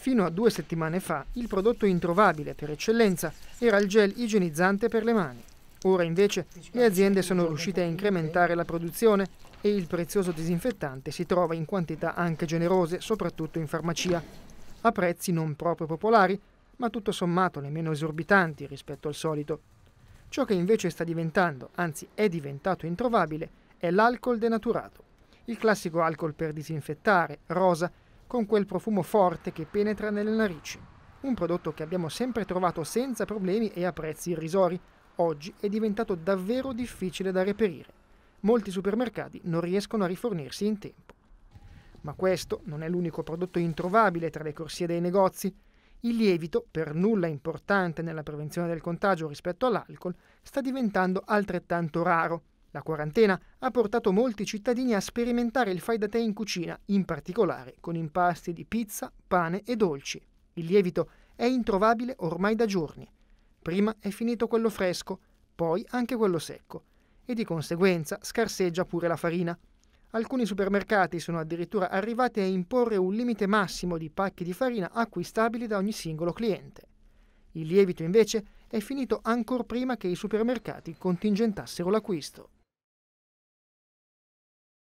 Fino a due settimane fa il prodotto introvabile per eccellenza era il gel igienizzante per le mani. Ora invece le aziende sono riuscite a incrementare la produzione e il prezioso disinfettante si trova in quantità anche generose, soprattutto in farmacia, a prezzi non proprio popolari, ma tutto sommato nemmeno esorbitanti rispetto al solito. Ciò che invece sta diventando, anzi è diventato introvabile, è l'alcol denaturato, il classico alcol per disinfettare, rosa, con quel profumo forte che penetra nelle narici. Un prodotto che abbiamo sempre trovato senza problemi e a prezzi irrisori. Oggi è diventato davvero difficile da reperire. Molti supermercati non riescono a rifornirsi in tempo. Ma questo non è l'unico prodotto introvabile tra le corsie dei negozi. Il lievito, per nulla importante nella prevenzione del contagio rispetto all'alcol, sta diventando altrettanto raro la quarantena ha portato molti cittadini a sperimentare il fai da te in cucina, in particolare con impasti di pizza, pane e dolci. Il lievito è introvabile ormai da giorni. Prima è finito quello fresco, poi anche quello secco e di conseguenza scarseggia pure la farina. Alcuni supermercati sono addirittura arrivati a imporre un limite massimo di pacchi di farina acquistabili da ogni singolo cliente. Il lievito invece è finito ancor prima che i supermercati contingentassero l'acquisto.